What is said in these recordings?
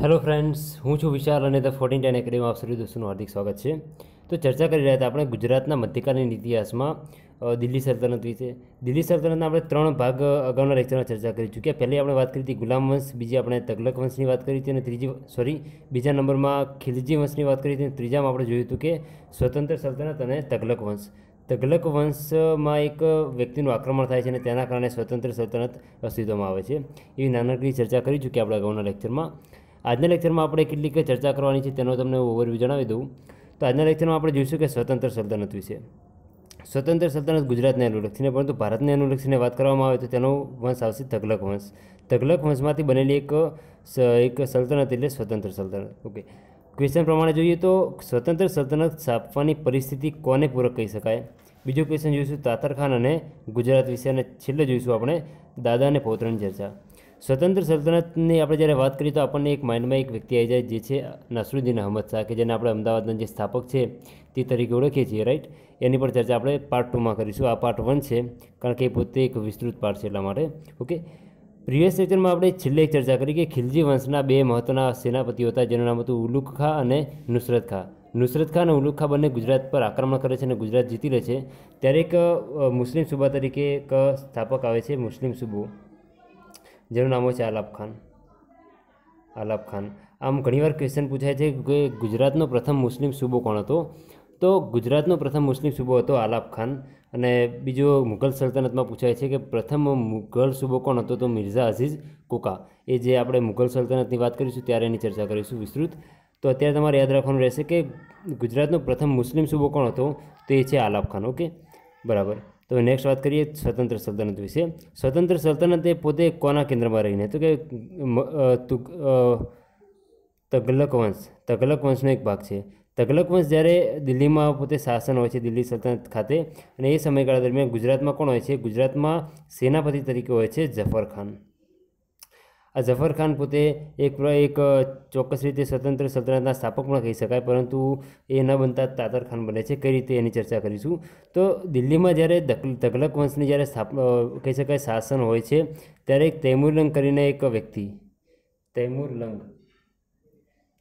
hello friends હું છું વિચાર અને ધ ફોર્ટીન ટેન એકેડેમી આપ સર્વી દોસ્તોનું હાર્દિક સ્વાગત છે તો ચર્ચા કરી રહ્યા હતા આપણે ગુજરાતના મધ્યકાલીન ઇતિહાસમાં દિલ્હી સલ્તનત વિશે દિલ્હી સલ્તનતના આપણે ત્રણ ભાગ અગાઉના લેક્ચરમાં ચર્ચા કરી ચૂક્યા પહેલી આપણે વાત કરી હતી ગુલામ વંશ બીજી આપણે તગલક વંશની વાત કરી હતી અને ત્રીજી સોરી બીજા નંબરમાં ખિલજી વંશની વાત કરી હતી અને ત્રીજામાં આપણે જોયું હતું કે સ્વતંત્ર સલ્તનત અને તગલક વંશ તગલક વંશમાં એક વ્યક્તિનું આક્રમણ થાય છે અને તેના કારણે સ્વતંત્ર સલ્તનત અસ્તિત્વમાં આવે છે એવી નાનકડી ચર્ચા કરી ચૂકી આપણે અગાઉના લેક્ચરમાં આજના લેક્ચરમાં આપણે કેટલીક ચર્ચા કરવાની છે તેનો તમને ઓવરવ્યૂ જણાવી દઉં તો આજના લેક્ચરમાં આપણે જોઈશું કે સ્વતંત્ર સલ્તનત વિશે સ્વતંત્ર સલ્તનત ગુજરાતને અનુલક્ષીને પરંતુ ભારતને અનુલક્ષીને વાત કરવામાં આવે તો તેનો વંશ આવશે તગલક વંશ તગલક વંશમાંથી બનેલી એક એક સલ્તનત એટલે સ્વતંત્ર સલ્તનત ઓકે ક્વેશ્ચન પ્રમાણે જોઈએ તો સ્વતંત્ર સલ્તનત સ્થાપવાની પરિસ્થિતિ કોને પૂરક કહી શકાય બીજો ક્વેશ્ચન જોઈશું તાતરખાન અને ગુજરાત વિશે અને છેલ્લે જોઈશું આપણે દાદા અને પૌત્રની ચર્ચા સ્વતંત્ર સલ્તનતની આપણે જ્યારે વાત કરીએ તો આપણને એક માઇન્ડમાં એક વ્યક્તિ આવી જાય જે છે નસરુદ્દીન અહમદ શાહ કે જેને આપણે અમદાવાદના જે સ્થાપક છે તે તરીકે ઓળખીએ છીએ રાઈટ એની પણ ચર્ચા આપણે પાર્ટ ટુમાં કરીશું આ પાર્ટ વન છે કારણ કે એ પોતે એક વિસ્તૃત પાર્ટ છે એટલા માટે ઓકે પ્રિવિયસ સેક્શનમાં આપણે છેલ્લે એક ચર્ચા કરી કે ખિલજી વંશના બે મહત્ત્વના સેનાપતિઓ હતા જેનું નામ હતું ઉલુક ખા અને નુસરત ખા નુસરત ખાન અને ઉલુક ખા બંને ગુજરાત પર આક્રમણ કરે છે અને ગુજરાત જીતી લે છે ત્યારે એક મુસ્લિમ સુબા તરીકે એક સ્થાપક આવે છે મુસ્લિમ સુબો જેનું નામ છે આલાફ ખાન આલાફ ખાન આમ ઘણીવાર ક્વેશ્ચન પૂછાય છે કે ગુજરાતનો પ્રથમ મુસ્લિમ સૂબો કોણ હતો તો ગુજરાતનો પ્રથમ મુસ્લિમ સૂબો હતો આલાફ ખાન અને બીજો મુઘલ સલ્તનતમાં પૂછાય છે કે પ્રથમ મુઘલ સૂબો કોણ હતો તો મિર્ઝા અઝીઝ કુકા એ જે આપણે મુઘલ સલ્તનતની વાત કરીશું ત્યારે એની ચર્ચા કરીશું વિસ્તૃત તો અત્યારે તમારે યાદ રાખવાનું રહેશે કે ગુજરાતનો પ્રથમ મુસ્લિમ સૂબો કોણ હતો તો એ છે આલાબ ખાન ઓકે બરાબર તો નેક્સ્ટ વાત કરીએ સ્વતંત્ર સલ્તનત વિશે સ્વતંત્ર સલ્તનત એ પોતે કોના કેન્દ્રમાં રહીને તો કે તગલક વંશ તગલક વંશનો એક ભાગ છે તગલક વંશ જ્યારે દિલ્હીમાં પોતે શાસન હોય છે દિલ્હી સલ્તનત ખાતે અને એ સમયગાળા દરમિયાન ગુજરાતમાં કોણ હોય છે ગુજરાતમાં સેનાપતિ તરીકે હોય છે જફર ખાન આ ઝફરખાન પોતે એક એક ચોક્કસ રીતે સ્વતંત્ર સલ્તનતના સ્થાપક પણ કહી શકાય પરંતુ એ ન બનતા તાતર ખાન બને છે કઈ રીતે એની ચર્ચા કરીશું તો દિલ્હીમાં જ્યારે તગલક વંશની જ્યારે સ્થાપ કહી શકાય શાસન હોય છે ત્યારે એક તૈમુરલંગ કરીને એક વ્યક્તિ તૈમુરલંગ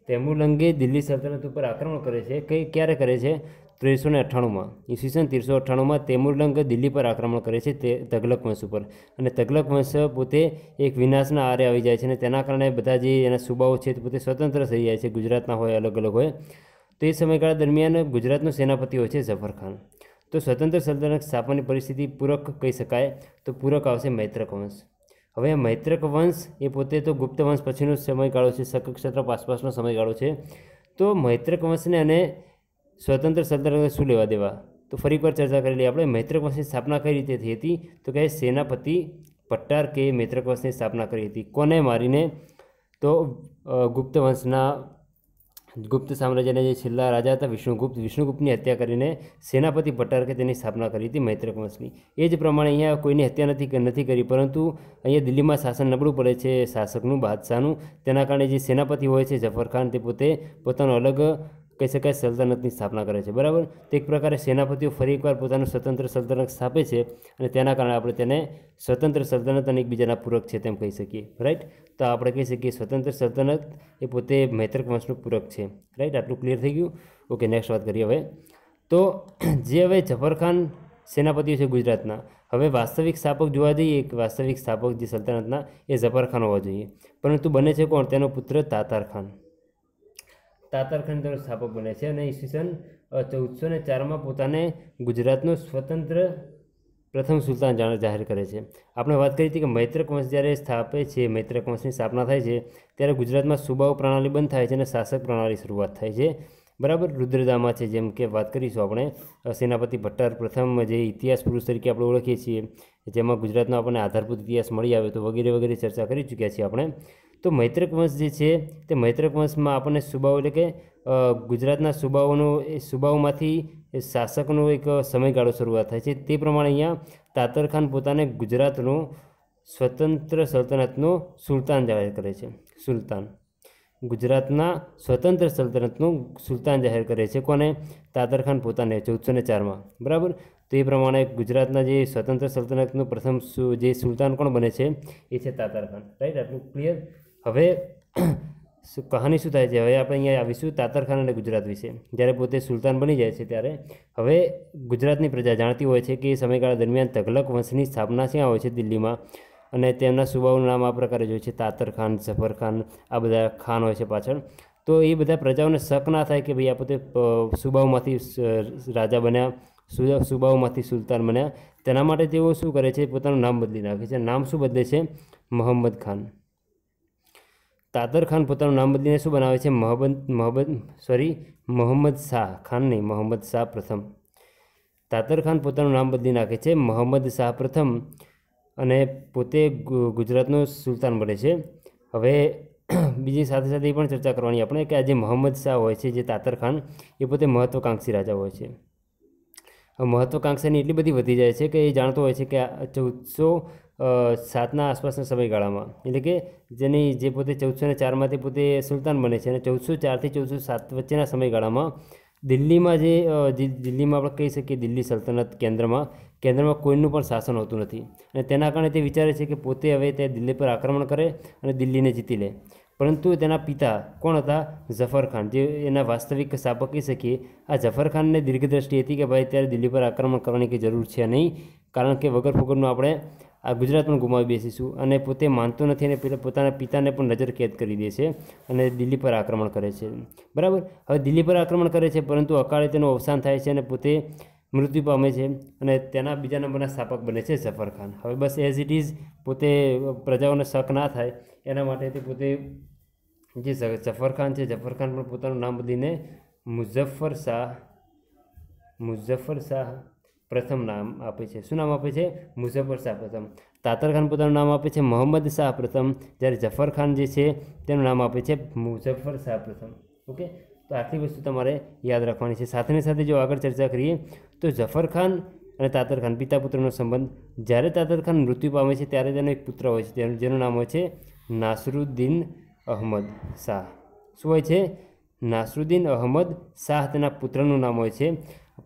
તૈમુરલંગે દિલ્હી સલ્તનત ઉપર આક્રમણ કરે છે કઈ ક્યારે કરે છે ત્રેસો ને અઠ્ઠાણુંમાં ઈસવીસન તેરસો અઠ્ઠાણુંમાં તૈમુરલંગ દિલ્હી પર આક્રમણ કરે છે તે તગલક વંશ ઉપર અને તગલક વંશ પોતે એક વિનાશના આરે આવી જાય છે અને તેના કારણે બધા જે એના સુબાઓ છે તે પોતે સ્વતંત્ર થઈ જાય છે ગુજરાતના હોય અલગ અલગ હોય તો એ સમયગાળા દરમિયાન ગુજરાતનો સેનાપતિ હોય છે ઝફરખાન તો સ્વતંત્ર સલ્તનત સ્થાપવાની પરિસ્થિતિ પૂરક કહી શકાય તો પૂરક આવશે મૈત્રક વંશ હવે આ મૈત્રક વંશ એ પોતે તો ગુપ્ત વંશ પછીનો સમયગાળો છે શકક્ષત્ર આસપાસનો સમયગાળો છે તો મૈત્રક વંશને અને સ્વતંત્ર સલ્તનત શું લેવા દેવા તો ફરી એકવાર ચર્ચા કરેલી આપણે મૈત્રક વંશની સ્થાપના કઈ રીતે થઈ હતી તો કે સેનાપતિ પટ્ટાર કે મૈત્રક વંશની સ્થાપના કરી હતી કોને મારીને તો ગુપ્ત વંશના ગુપ્ત સામ્રાજ્યના જે છેલ્લા રાજા હતા વિષ્ણુગુપ્ત વિષ્ણુગુપ્તની હત્યા કરીને સેનાપતિ પટ્ટાર કે તેની સ્થાપના કરી હતી મૈત્રક વંશની એ જ પ્રમાણે અહીંયા કોઈની હત્યા નથી નથી કરી પરંતુ અહીંયા દિલ્હીમાં શાસન નબળું પડે છે શાસકનું બાદશાહનું તેના કારણે જે સેનાપતિ હોય છે જફરખાન તે પોતે પોતાનો અલગ કહી શકાય સલ્તનતની સ્થાપના કરે છે બરાબર તો એક પ્રકારે સેનાપતિઓ ફરી એકવાર પોતાનું સ્વતંત્ર સલ્તનત સ્થાપે છે અને તેના કારણે આપણે તેને સ્વતંત્ર સલ્તનત અને એકબીજાના પૂરક છે તેમ કહી શકીએ રાઈટ તો આપણે કહી શકીએ સ્વતંત્ર સલ્તનત એ પોતે મૈત્રક વંશનું પૂરક છે રાઈટ આટલું ક્લિયર થઈ ગયું ઓકે નેક્સ્ટ વાત કરીએ હવે તો જે હવે જફરખાન સેનાપતિઓ છે ગુજરાતના હવે વાસ્તવિક સ્થાપક જોવા જઈએ કે વાસ્તવિક સ્થાપક જે સલ્તનતના એ જફરખાન હોવા જોઈએ પરંતુ બને છે કોણ તેનો પુત્ર તાતાર ખાન તાતરખંડનો સ્થાપક બને છે અને ઈસવીસન ચૌદસો ને ચારમાં પોતાને ગુજરાતનો સ્વતંત્ર પ્રથમ સુલતાન જાણ જાહેર કરે છે આપણે વાત કરી હતી કે મૈત્રક વંશ જ્યારે સ્થાપે છે મૈત્રક વંશની સ્થાપના થાય છે ત્યારે ગુજરાતમાં સુબાઓ પ્રણાલી બંધ થાય છે અને શાસક પ્રણાલી શરૂઆત થાય છે બરાબર રુદ્રદામાં છે જેમ કે વાત કરીશું આપણે સેનાપતિ ભટ્ટાર પ્રથમ જે ઇતિહાસ પુરુષ તરીકે આપણે ઓળખીએ છીએ જેમાં ગુજરાતનો આપણને આધારભૂત ઇતિહાસ મળી આવ્યો તો વગેરે વગેરે ચર્ચા કરી ચૂક્યા છીએ આપણે તો મૈત્રક વંશ જે છે તે મૈત્રક વંશમાં આપણને સુબાઓ એટલે કે ગુજરાતના સુબાઓનો એ સુબાઓમાંથી શાસકનો એક સમયગાળો શરૂઆત થાય છે તે પ્રમાણે અહીંયા તાતરખાન પોતાને ગુજરાતનો સ્વતંત્ર સલ્તનતનો સુલતાન જાહેર કરે છે સુલતાન ગુજરાતના સ્વતંત્ર સલ્તનતનું સુલતાન જાહેર કરે છે કોને તાદરખાન પોતાને ચૌદસો ને ચારમાં બરાબર તો એ પ્રમાણે ગુજરાતના જે સ્વતંત્ર સલ્તનતનું પ્રથમ જે સુલતાન કોણ બને છે એ છે તાતરખાન રાઈટ આટલું ક્લિયર હવે કહાની શું થાય છે હવે આપણે અહીંયા આવીશું તાતરખાન અને ગુજરાત વિશે જ્યારે પોતે સુલતાન બની જાય છે ત્યારે હવે ગુજરાતની પ્રજા જાણતી હોય છે કે એ સમયગાળા દરમિયાન તઘલક વંશની સ્થાપના ક્યાં હોય છે દિલ્હીમાં અને તેમના સુબાઓનું નામ આ પ્રકારે જોઈએ છે તાતર ખાન ઝફર ખાન આ બધા ખાન હોય છે પાછળ તો એ બધા પ્રજાઓને શક ના થાય કે ભાઈ આ પોતે સુબાઓમાંથી રાજા બન્યા સુબાઓમાંથી સુલતાન બન્યા તેના માટે તેઓ શું કરે છે પોતાનું નામ બદલી નાખે છે નામ શું બદલે છે મોહમ્મદ ખાન તાતર ખાન પોતાનું નામ બદલીને શું બનાવે છે મહબદ મહબદ સોરી મોહમ્મદ શાહ ખાન નહીં મોહમ્મદ શાહ પ્રથમ તાતર ખાન પોતાનું નામ બદલી નાખે છે મોહમ્મદ શાહ પ્રથમ અને પોતે ગુજરાતનું સુલતાન બને છે હવે બીજી સાથે સાથે એ પણ ચર્ચા કરવાની આપણે કે આ જે મોહમ્મદ શાહ હોય છે જે તાતરખાન એ પોતે મહત્ત્વાકાંક્ષી રાજા હોય છે મહત્ત્વાકાંક્ષાની એટલી બધી વધી જાય છે કે એ જાણતો હોય છે કે ચૌદસો સાતના આસપાસના સમયગાળામાં એટલે કે જેની જે પોતે ચૌદસો ને ચારમાંથી પોતે સુલતાન બને છે અને ચૌદસો ચારથી ચૌદસો સાત વચ્ચેના સમયગાળામાં દિલ્હીમાં જે દિલ્હીમાં આપણે કહી શકીએ દિલ્હી સલ્તનત કેન્દ્રમાં કેન્દ્રમાં કોઈનું પણ શાસન હોતું નથી અને તેના કારણે તે વિચારે છે કે પોતે હવે તે દિલ્હી પર આક્રમણ કરે અને દિલ્હીને જીતી લે પરંતુ તેના પિતા કોણ હતા જફર જે એના વાસ્તવિક સાપ કહી શકીએ આ જફર ખાનને દીર્ઘદ્રષ્ટિ હતી કે ભાઈ ત્યારે દિલ્હી પર આક્રમણ કરવાની કે જરૂર છે નહીં કારણ કે વગર ફગરનું આપણે આ ગુજરાત પણ ગુમાવી બેસીશું અને પોતે માનતો નથી અને પેલા પોતાના પિતાને પણ નજર કેદ કરી દે છે અને દિલ્હી પર આક્રમણ કરે છે બરાબર હવે દિલ્હી પર આક્રમણ કરે છે પરંતુ અકાળે તેનું અવસાન થાય છે અને પોતે મૃત્યુ પામે છે અને તેના બીજા નંબરના સ્થાપક બને છે સફરખાન હવે બસ એઝ ઇટ ઇઝ પોતે પ્રજાઓને શક ના થાય એના માટે તે પોતે જે જફરખાન છે જફરખાન પણ પોતાનું નામ બદલીને મુઝફ્ફર શાહ મુઝફ્ફર શાહ પ્રથમ નામ આપે છે શું નામ આપે છે મુઝફ્ફર શાહ પ્રથમ તાતર ખાન પોતાનું નામ આપે છે મોહમ્મદ શાહ પ્રથમ જ્યારે જફર ખાન જે છે તેનું નામ આપે છે મુઝફ્ફર શાહ પ્રથમ ઓકે તો આટલી વસ્તુ તમારે યાદ રાખવાની છે સાથેની સાથે જો આગળ ચર્ચા કરીએ તો જફર ખાન અને તાતર ખાન પિતા પુત્રનો સંબંધ જ્યારે તાતર ખાન મૃત્યુ પામે છે ત્યારે તેનો એક પુત્ર હોય છે જેનું નામ હોય છે નાસરુદ્દીન અહમદ શાહ શું હોય છે નાસરુદ્દીન અહમદ શાહ તેના પુત્રનું નામ હોય છે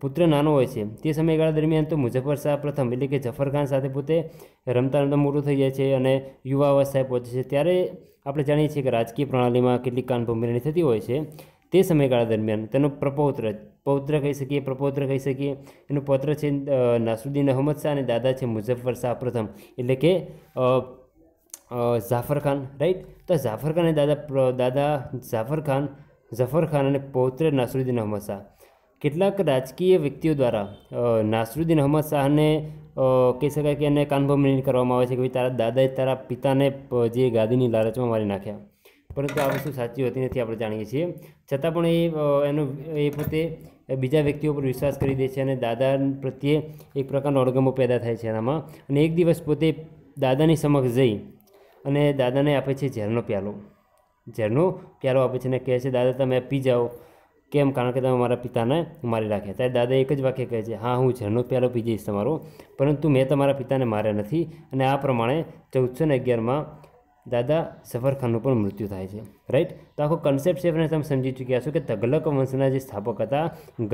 પુત્ર નાનો હોય છે તે સમયગાળા દરમિયાન તો મુઝફ્ફર શાહ પ્રથમ એટલે કે જફરખાન સાથે પોતે રમતા રમતા મોટું થઈ જાય છે અને યુવા અવસ્થાએ પહોંચે છે ત્યારે આપણે જાણીએ છીએ કે રાજકીય પ્રણાલીમાં કેટલીક કાનભૂમિરણી થતી હોય છે તે સમયગાળા દરમિયાન તેનો પ્રપૌત્ર પૌત્ર કહી શકીએ પ્રપૌત્ર કહી શકીએ એનું પૌત્ર છે નાસુદ્દીન અહમદ શાહ અને દાદા છે મુઝફ્ફર શાહ પ્રથમ એટલે કે જાફર ખાન રાઈટ તો જાફર ખાન અને દાદા દાદા જાફર ખાન ઝફર અને પૌત્ર નાસરુદ્દીન અહમદ શાહ કેટલાક રાજકીય વ્યક્તિઓ દ્વારા નાસરુદ્દીન અહમદ શાહને કહી શકાય કે એને કાનભમણી કરવામાં આવે છે કે ભાઈ તારા દાદાએ તારા પિતાને જે ગાદીની લાલચમાં મારી નાખ્યા પરંતુ આ વસ્તુ સાચી હોતી નથી આપણે જાણીએ છીએ છતાં પણ એ એનો એ પોતે બીજા વ્યક્તિઓ પર વિશ્વાસ કરી દે છે અને દાદા પ્રત્યે એક પ્રકારનો અણગમો પેદા થાય છે એનામાં અને એક દિવસ પોતે દાદાની સમક્ષ જઈ અને દાદાને આપે છે ઝેરનો પ્યાલો ઝેરનો પ્યાલો આપે છે અને કહે છે દાદા તમે પી જાઓ કેમ કારણ કે તમે મારા પિતાને મારી રાખ્યા ત્યારે દાદા એક જ વાક્ય કહે છે હા હું ઝરનો પ્યાલો પી જઈશ તમારો પરંતુ મેં તમારા પિતાને માર્યા નથી અને આ પ્રમાણે ચૌદસો ને અગિયારમાં દાદા સફરખાનનું પણ મૃત્યુ થાય છે રાઈટ તો આખો કન્સેપ્ટ છે તમે સમજી ચૂક્યા છો કે તગલક વંશના જે સ્થાપક હતા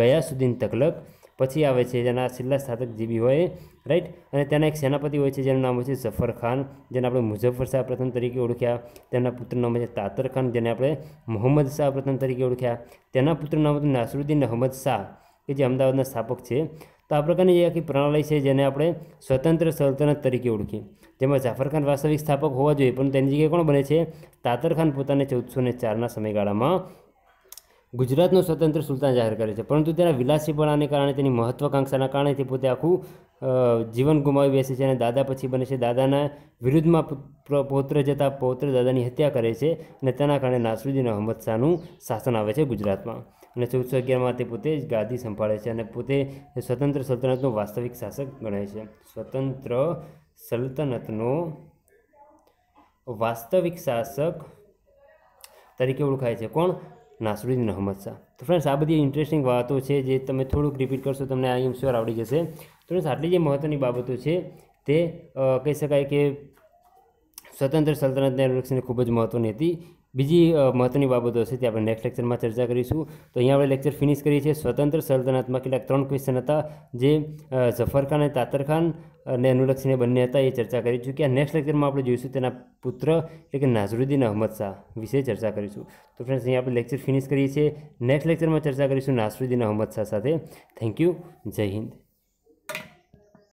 ગયા સુધી તગલક પછી આવે છે જેના છેલ્લા સાતક જીબી હોય રાઈટ અને તેના એક સેનાપતિ હોય છે જેનું નામ હોય છે ઝફર ખાન જેને આપણે મુઝફ્ફર શાહ પ્રથમ તરીકે ઓળખ્યા તેના પુત્રનું નામ છે તાતર ખાન જેને આપણે મોહમ્મદ શાહ પ્રથમ તરીકે ઓળખ્યા તેના પુત્રનું નામ હતું નાસરુદ્દીન અહમદ શાહ કે જે અમદાવાદના સ્થાપક છે તો આ પ્રકારની જે આખી પ્રણાલી છે જેને આપણે સ્વતંત્ર સલ્તનત તરીકે ઓળખીએ જેમાં જાફરખાન વાસ્તવિક સ્થાપક હોવા જોઈએ પણ તેની જગ્યાએ કોણ બને છે તાતરખાન પોતાને ચૌદસો ને ચારના સમયગાળામાં ગુજરાતનો સ્વતંત્ર સુલતાન જાહેર કરે છે પરંતુ તેના વિલાસીપણાને કારણે તેની મહત્વાકાંક્ષાના કારણે તે પોતે આખું જીવન ગુમાવી બેસે છે અને દાદા પછી બને છે દાદાના વિરુદ્ધમાં પૌત્ર જતા પૌત્ર દાદાની હત્યા કરે છે અને તેના કારણે નાસરુદ્દીન અહમદ શાહનું શાસન આવે છે ગુજરાતમાં અને ચૌદસો અગિયારમાં તે પોતે જ ગાદી સંભાળે છે અને પોતે સ્વતંત્ર સલ્તનતનો વાસ્તવિક શાસક ગણાય છે સ્વતંત્ર સલ્તનતનો વાસ્તવિક શાસક તરીકે ઓળખાય છે કોણ નાસરુદ્દીન અહમદ શાહ તો ફ્રેન્ડ્સ આ બધી ઇન્ટરેસ્ટિંગ વાતો છે જે તમે થોડુંક રિપીટ કરશો તમને આઈ એમ શ્યોર આવડી જશે તો ફ્રેન્ડ્સ આટલી જે મહત્ત્વની બાબતો છે તે કહી શકાય કે સ્વતંત્ર સલ્તનતને રક્ષણને ખૂબ જ મહત્ત્વની હતી બીજી મહત્ત્વની બાબતો હશે તે આપણે નેક્સ્ટ લેક્ચરમાં ચર્ચા કરીશું તો અહીંયા આપણે લેક્ચર ફિનિશ કરીએ છીએ સ્વતંત્ર સલ્તનતમાં કેટલાક ત્રણ ક્વેશ્ચન હતા જે ઝફરખાન અને તાતરખાન અને અનુલક્ષીને બંને હતા એ ચર્ચા કરી ચૂક્યા નેક્સ્ટ લેક્ચરમાં આપણે જોઈશું તેના પુત્ર એટલે કે નાઝરુદ્દીન અહમદ શાહ વિશે ચર્ચા કરીશું તો ફ્રેન્ડ્સ અહીંયા આપણે લેક્ચર ફિનિશ કરીએ છીએ નેક્સ્ટ લેક્ચરમાં ચર્ચા કરીશું નાઝરુદ્દીન અહમદ શાહ સાથે થેન્ક યુ જય હિન્દ